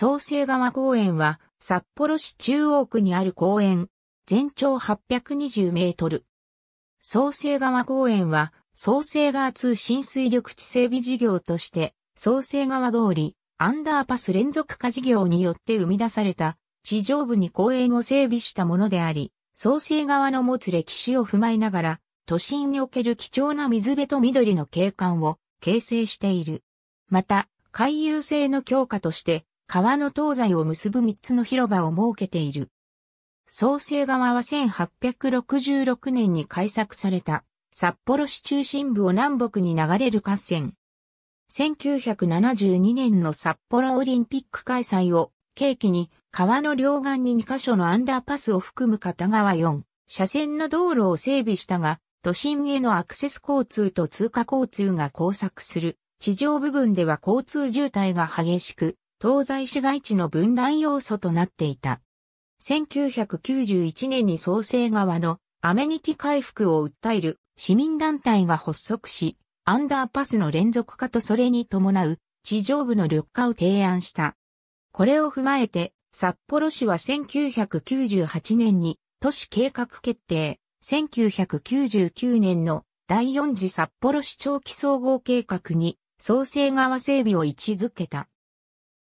創生川公園は札幌市中央区にある公園、全長820メートル。創生川公園は創生川通信水力地整備事業として創生川通りアンダーパス連続化事業によって生み出された地上部に公園を整備したものであり、創生川の持つ歴史を踏まえながら都心における貴重な水辺と緑の景観を形成している。また、回遊性の強化として、川の東西を結ぶ3つの広場を設けている。創生側は1866年に開作された札幌市中心部を南北に流れる河川。1972年の札幌オリンピック開催を契機に川の両岸に2カ所のアンダーパスを含む片側4車線の道路を整備したが都心へのアクセス交通と通過交通が交錯する地上部分では交通渋滞が激しく東西市街地の分断要素となっていた。1991年に創生側のアメニティ回復を訴える市民団体が発足し、アンダーパスの連続化とそれに伴う地上部の緑化を提案した。これを踏まえて、札幌市は1998年に都市計画決定、1999年の第4次札幌市長期総合計画に創生側整備を位置づけた。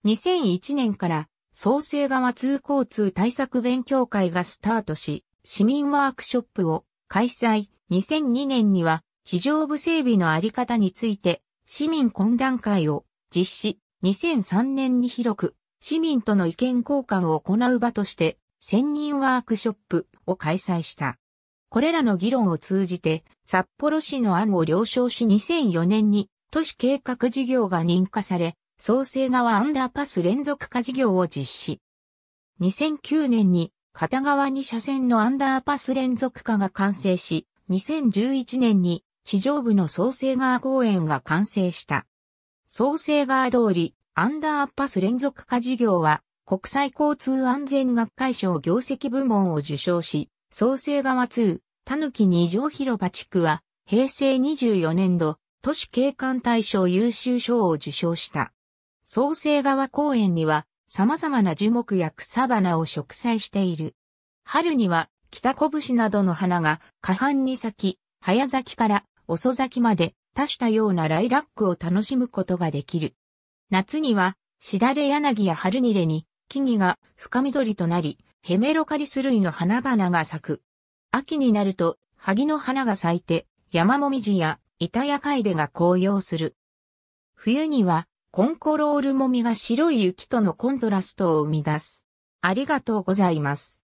2001年から創生側通交通対策勉強会がスタートし、市民ワークショップを開催。2002年には地上部整備のあり方について市民懇談会を実施。2003年に広く市民との意見交換を行う場として専任ワークショップを開催した。これらの議論を通じて札幌市の案を了承し2004年に都市計画事業が認可され創生川アンダーパス連続化事業を実施。2009年に片側2車線のアンダーパス連続化が完成し、2011年に地上部の創生川公園が完成した。創生川通り、アンダーパス連続化事業は、国際交通安全学会賞業績部門を受賞し、創生川2、たぬき二条広場地区は、平成24年度、都市景観大賞優秀賞を受賞した。創生川公園には様々な樹木や草花を植栽している。春には北拳などの花が下半に咲き、早咲きから遅咲きまで多種多様なライラックを楽しむことができる。夏には、しだれ柳や春にれに、木々が深緑となり、ヘメロカリス類の花々が咲く。秋になると、萩の花が咲いて、山もみじや、イタヤカイデが紅葉する。冬には、コンコロールもみが白い雪とのコントラストを生み出す。ありがとうございます。